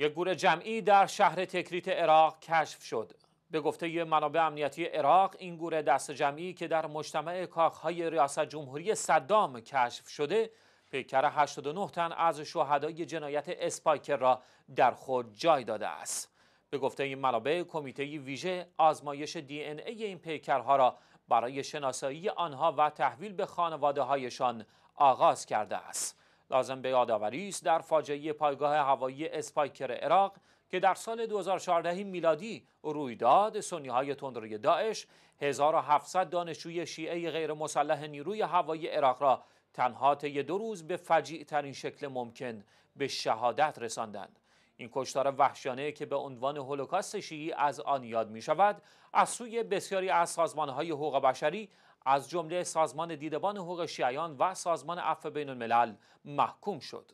یک گور جمعی در شهر تکریت عراق کشف شد. به گفته منابع امنیتی عراق این گور دست جمعی که در مجتمع کاخهای ریاست جمهوری صدام کشف شده پیکر 89 تن از شهدای جنایت اسپایکر را در خود جای داده است. به گفته این منابع کمیته ویژه آزمایش دی این, ای این پیکرها را برای شناسایی آنها و تحویل به خانواده هایشان آغاز کرده است. لازم به یادآوری است در فاجعه پایگاه هوایی اسپایکر عراق که در سال 2014 میلادی رویداد سنی های تندروی داعش 1700 دانشجوی شیعه غیر مسلح نیروی هوایی عراق را تنها طی دو روز به فجیع ترین شکل ممکن به شهادت رساندند این کشتار وحشیانه که به عنوان هولوکاست شیعی از آن یاد می شود از سوی بسیاری از سازمان های حقوق بشری از جمله سازمان دیدبان حقوق شیعیان و سازمان عفو بین الملل محکوم شد